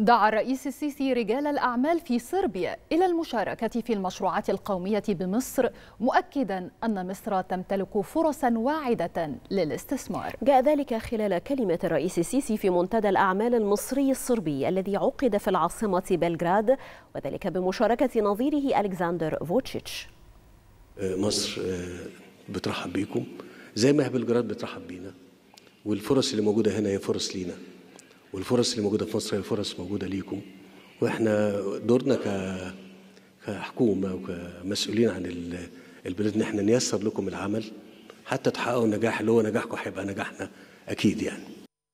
دعا الرئيس السيسي رجال الأعمال في صربيا إلى المشاركة في المشروعات القومية بمصر مؤكدا أن مصر تمتلك فرصا واعدة للاستثمار جاء ذلك خلال كلمة الرئيس السيسي في منتدى الأعمال المصري الصربي الذي عقد في العاصمة بلغراد وذلك بمشاركة نظيره ألكسندر فوتشيتش آه، مصر آه، بترحب بيكم زي ما بلغراد بترحب بينا والفرص اللي موجودة هنا هي فرص لينا والفرص اللي موجوده في مصر هي فرص موجوده ليكم واحنا دورنا ك كحكومه وكمسؤولين عن البلاد ان احنا نيسر لكم العمل حتى تحققوا النجاح اللي هو نجاحكم هيبقى نجاحنا اكيد يعني